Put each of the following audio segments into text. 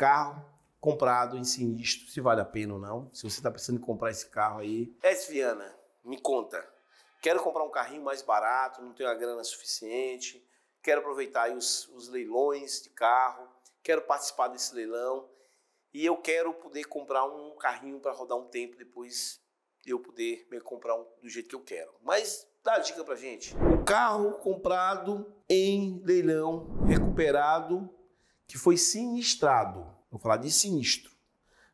carro comprado em sinistro, se vale a pena ou não. Se você está pensando em comprar esse carro aí. Esviana, me conta. Quero comprar um carrinho mais barato, não tenho a grana suficiente. Quero aproveitar os, os leilões de carro. Quero participar desse leilão. E eu quero poder comprar um carrinho para rodar um tempo depois eu poder me comprar um, do jeito que eu quero. Mas dá a dica para gente. O carro comprado em leilão, recuperado que foi sinistrado. Vou falar de sinistro.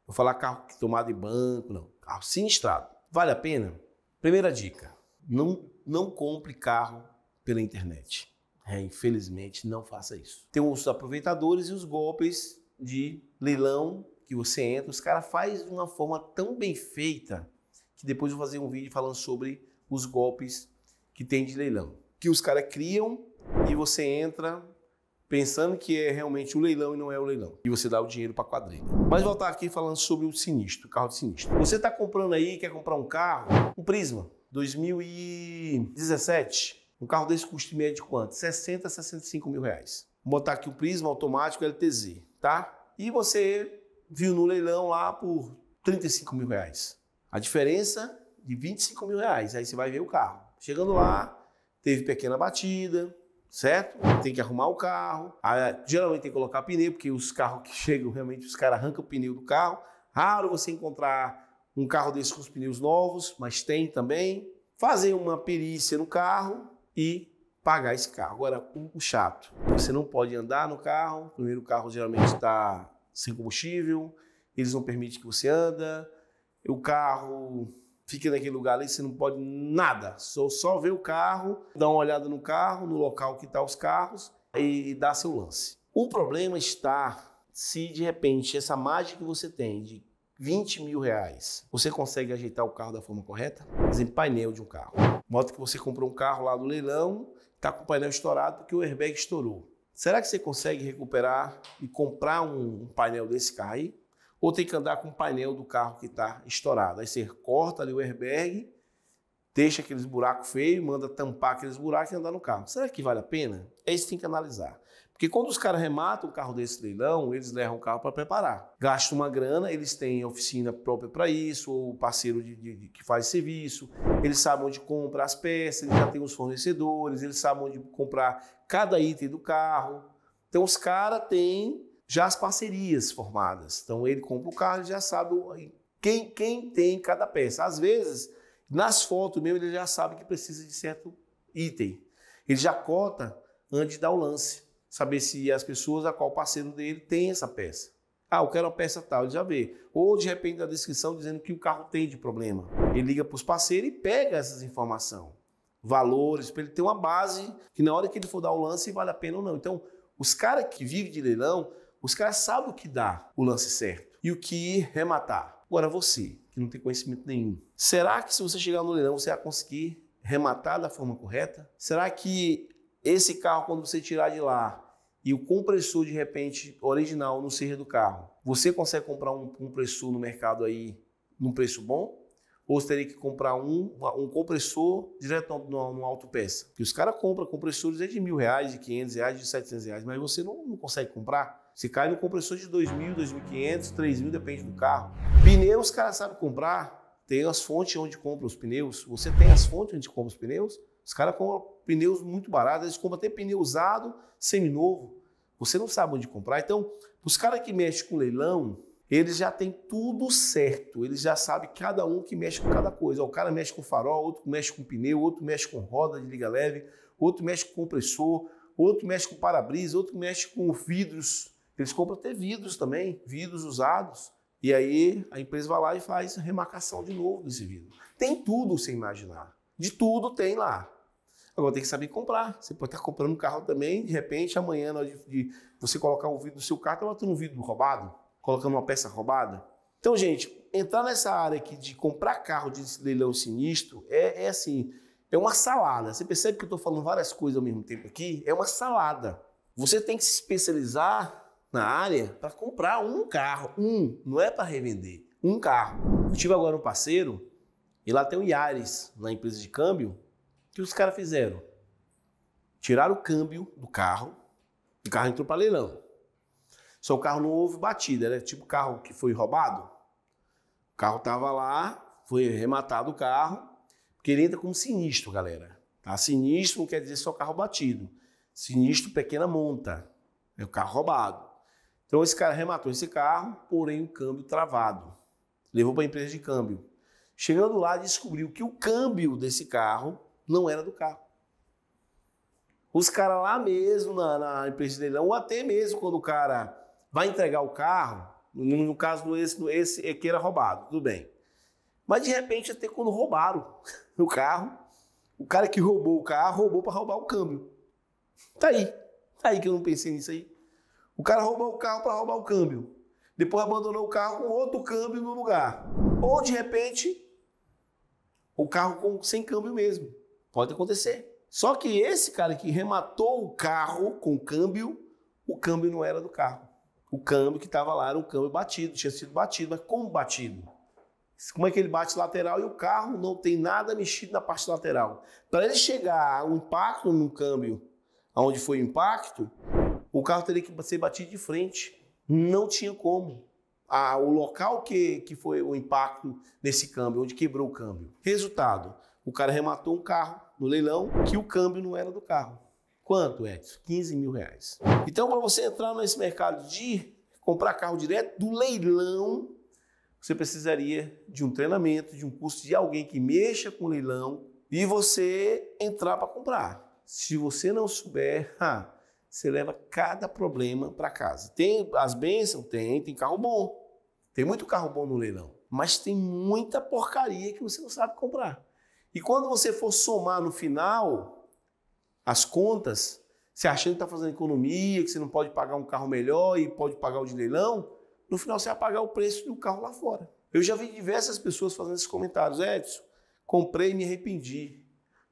Vou falar carro tomado em banco, não. Carro sinistrado. Vale a pena? Primeira dica: não, não compre carro pela internet. É, infelizmente, não faça isso. Tem os aproveitadores e os golpes de leilão que você entra. Os caras fazem de uma forma tão bem feita que depois eu vou fazer um vídeo falando sobre os golpes que tem de leilão. Que os caras criam e você entra pensando que é realmente o leilão e não é o leilão. E você dá o dinheiro para a quadrilha. Mas voltar aqui falando sobre o sinistro, o carro de sinistro. Você está comprando aí, quer comprar um carro, um Prisma 2017. Um carro desse custa médio de quanto? 60, 65 mil reais. Vou botar aqui o Prisma automático LTZ, tá? E você viu no leilão lá por 35 mil reais. A diferença de 25 mil reais, aí você vai ver o carro. Chegando lá, teve pequena batida, certo? Tem que arrumar o carro. Aí, ah, geralmente tem que colocar pneu, porque os carros que chegam, realmente, os caras arrancam o pneu do carro. Raro você encontrar um carro desse com os pneus novos, mas tem também. Fazer uma perícia no carro e pagar esse carro. Agora, o chato, você não pode andar no carro. Primeiro, o carro geralmente está sem combustível, eles não permitem que você anda. O carro fica naquele lugar ali, você não pode nada. Só, só ver o carro, dar uma olhada no carro, no local que estão tá os carros e, e dar seu lance. O problema está se de repente essa mágica que você tem de 20 mil reais, você consegue ajeitar o carro da forma correta? Por exemplo, painel de um carro. Moto que você comprou um carro lá no leilão, está com o painel estourado porque o airbag estourou. Será que você consegue recuperar e comprar um, um painel desse carro aí? ou tem que andar com o painel do carro que está estourado. Aí você corta ali o airbag, deixa aqueles buracos feios, manda tampar aqueles buracos e andar no carro. Será que vale a pena? É isso que tem que analisar. Porque quando os caras rematam o carro desse leilão, eles levam o carro para preparar. Gastam uma grana, eles têm oficina própria para isso, ou parceiro de, de, de, que faz serviço, eles sabem onde comprar as peças, eles já têm os fornecedores, eles sabem onde comprar cada item do carro. Então os caras têm já as parcerias formadas. Então ele compra o carro e já sabe quem, quem tem cada peça. Às vezes, nas fotos mesmo, ele já sabe que precisa de certo item. Ele já cota antes de dar o lance. Saber se as pessoas, a qual parceiro dele tem essa peça. Ah, eu quero uma peça tal, ele já vê. Ou de repente a descrição dizendo que o carro tem de problema. Ele liga para os parceiros e pega essas informações, valores, para ele ter uma base que na hora que ele for dar o lance vale a pena ou não. Então, os caras que vivem de leilão os caras sabem o que dá o lance certo e o que rematar. Agora você, que não tem conhecimento nenhum, será que se você chegar no leilão você vai conseguir rematar da forma correta? Será que esse carro, quando você tirar de lá e o compressor de repente original não ser do carro, você consegue comprar um compressor no mercado aí num preço bom? ou você teria que comprar um, um compressor direto no, no peça? Porque os caras compram compressores é de mil reais, de 500 reais, de 700 reais, mas você não, não consegue comprar. Se cai no compressor de 2.000, 2.500, 3.000, depende do carro. Pneus, os caras sabem comprar. Tem as fontes onde compra os pneus. Você tem as fontes onde compra os pneus? Os caras compram pneus muito baratos. Eles compram até pneu usado, seminovo. Você não sabe onde comprar. Então, os caras que mexem com leilão, eles já têm tudo certo. Eles já sabem cada um que mexe com cada coisa. O cara mexe com farol, outro mexe com pneu, outro mexe com roda de liga leve, outro mexe com compressor, outro mexe com para-brisa, outro mexe com vidros eles compram até vidros também, vidros usados. E aí a empresa vai lá e faz remarcação de novo desse vidro. Tem tudo sem imaginar. De tudo tem lá. Agora tem que saber comprar. Você pode estar comprando um carro também, de repente, amanhã, na hora de, de você colocar um vidro no seu carro, está botando um vidro roubado, colocando uma peça roubada. Então, gente, entrar nessa área aqui de comprar carro de leilão sinistro é, é assim, é uma salada. Você percebe que eu estou falando várias coisas ao mesmo tempo aqui? É uma salada. Você tem que se especializar na área para comprar um carro, um, não é para revender, um carro. Eu tive agora um parceiro e lá tem um Yaris na empresa de câmbio que os caras fizeram. Tiraram o câmbio do carro, o carro entrou para leilão. Só o carro não houve batida, era tipo carro que foi roubado. O carro tava lá, foi rematado o carro, porque ele entra como sinistro, galera. Tá? Sinistro não quer dizer só carro batido. Sinistro, pequena monta. É o carro roubado. Então esse cara rematou esse carro, porém o câmbio travado. Levou para a empresa de câmbio. Chegando lá, descobriu que o câmbio desse carro não era do carro. Os caras lá mesmo, na, na empresa dele, ou até mesmo quando o cara vai entregar o carro, no, no caso esse, esse é que era roubado, tudo bem. Mas de repente, até quando roubaram o carro, o cara que roubou o carro roubou para roubar o câmbio. Tá aí. Tá aí que eu não pensei nisso aí. O cara roubou o carro para roubar o câmbio. Depois abandonou o carro com outro câmbio no lugar. Ou de repente, o carro com, sem câmbio mesmo. Pode acontecer. Só que esse cara que rematou o carro com câmbio, o câmbio não era do carro. O câmbio que estava lá era um câmbio batido, tinha sido batido, mas como batido? Como é que ele bate lateral e o carro não tem nada mexido na parte lateral? Para ele chegar a um impacto no câmbio, aonde foi o impacto, o carro teria que ser batido de frente. Não tinha como. Ah, o local que, que foi o impacto nesse câmbio, onde quebrou o câmbio. Resultado, o cara rematou um carro no leilão que o câmbio não era do carro. Quanto é? 15 mil reais. Então, para você entrar nesse mercado de comprar carro direto do leilão, você precisaria de um treinamento, de um curso de alguém que mexa com leilão e você entrar para comprar. Se você não souber, ah, você leva cada problema para casa. Tem as bênçãos? Tem, tem carro bom. Tem muito carro bom no leilão, mas tem muita porcaria que você não sabe comprar. E quando você for somar no final as contas, você achando que está fazendo economia, que você não pode pagar um carro melhor e pode pagar o de leilão, no final você vai pagar o preço do carro lá fora. Eu já vi diversas pessoas fazendo esses comentários, Edson, comprei e me arrependi.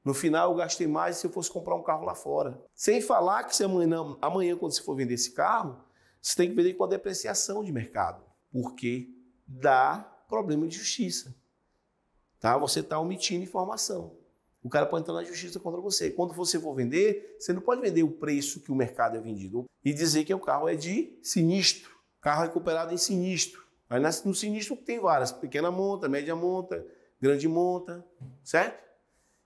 No final, eu gastei mais se eu fosse comprar um carro lá fora. Sem falar que se amanhã, amanhã, quando você for vender esse carro, você tem que vender com a depreciação de mercado, porque dá problema de justiça. Tá? Você está omitindo informação. O cara pode entrar na justiça contra você. Quando você for vender, você não pode vender o preço que o mercado é vendido e dizer que o carro é de sinistro, carro é recuperado em sinistro. Aí no sinistro tem várias, pequena monta, média monta, grande monta, certo?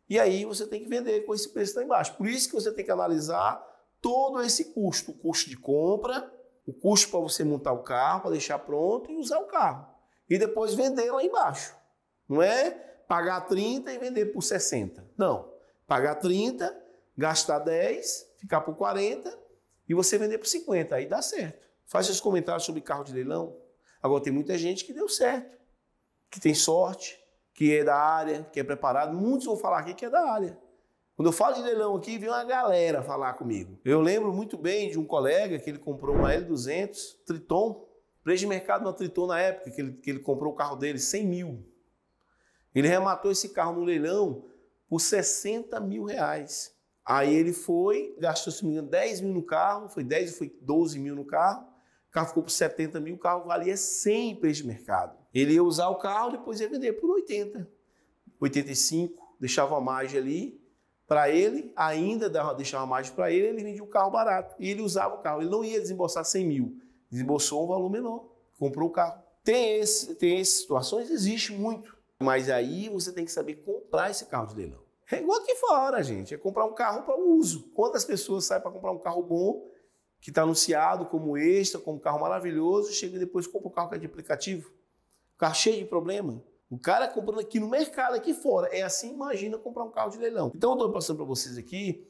E aí você tem que vender com esse preço lá embaixo. Por isso que você tem que analisar todo esse custo, o custo de compra, o custo para você montar o carro, para deixar pronto e usar o carro. E depois vender lá embaixo. Não é pagar 30 e vender por 60. Não. Pagar 30, gastar 10, ficar por 40 e você vender por 50. Aí dá certo. Faz seus comentários sobre carro de leilão. Agora, tem muita gente que deu certo, que tem sorte, que é da área, que é preparado. Muitos vão falar aqui que é da área. Quando eu falo de leilão aqui, vem uma galera falar comigo. Eu lembro muito bem de um colega que ele comprou uma L200 Triton, preço de mercado na Triton na época, que ele, que ele comprou o carro dele, 100 mil. Ele rematou esse carro no leilão por 60 mil reais. Aí ele foi, gastou, se não me engano, 10 mil no carro, foi 10, foi 12 mil no carro, o carro ficou por 70 mil, o carro valia 100 preço de mercado. Ele ia usar o carro, depois ia vender por 80, 85, deixava uma margem ali para ele, ainda deixava uma margem para ele, ele vendia o carro barato. E ele usava o carro, ele não ia desembolsar 100 mil, desembolsou um valor menor, comprou o carro. Tem, esse, tem essas situações, existe muito. Mas aí você tem que saber comprar esse carro de leilão. É igual aqui fora, gente. É comprar um carro para uso. Quantas pessoas saem para comprar um carro bom que está anunciado como extra, como carro maravilhoso, chega e depois compra o um carro que é de aplicativo. O carro cheio de problema. O cara comprando aqui no mercado, aqui fora. É assim, imagina comprar um carro de leilão. Então, eu estou passando para vocês aqui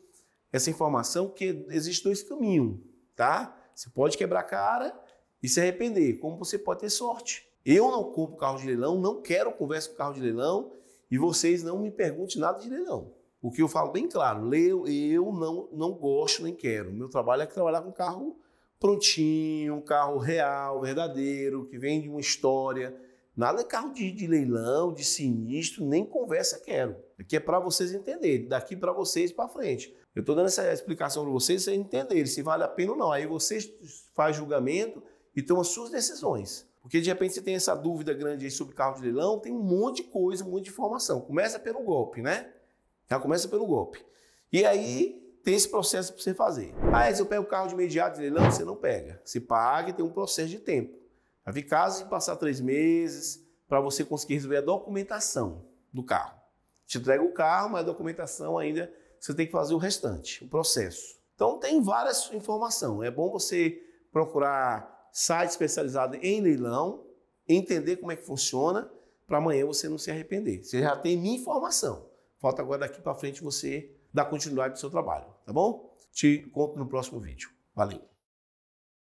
essa informação que existe dois caminhos, tá? Você pode quebrar a cara e se arrepender, como você pode ter sorte. Eu não compro carro de leilão, não quero conversa com carro de leilão e vocês não me perguntem nada de leilão. O que eu falo bem claro, leio, eu não, não gosto nem quero. Meu trabalho é trabalhar com carro prontinho, um carro real, verdadeiro, que vem de uma história. Nada é carro de, de leilão, de sinistro, nem conversa quero. Aqui é para vocês entenderem, daqui para vocês para frente. Eu estou dando essa explicação para vocês, vocês entenderem se vale a pena ou não. Aí vocês faz julgamento e tomam as suas decisões. Porque de repente você tem essa dúvida grande aí sobre carro de leilão, tem um monte de coisa, um monte de informação. Começa pelo golpe, né? Já começa pelo golpe. E aí tem esse processo para você fazer. Ah, se eu pego o carro de imediato, e leilão, você não pega. Se paga e tem um processo de tempo. Havia casos de passar três meses para você conseguir resolver a documentação do carro. Te entrega o carro, mas a documentação ainda você tem que fazer o restante, o processo. Então tem várias informações. É bom você procurar site especializado em leilão, entender como é que funciona, para amanhã você não se arrepender. Você já tem minha informação. Falta agora daqui para frente você dar continuidade ao seu trabalho, tá bom? Te encontro no próximo vídeo. Valeu!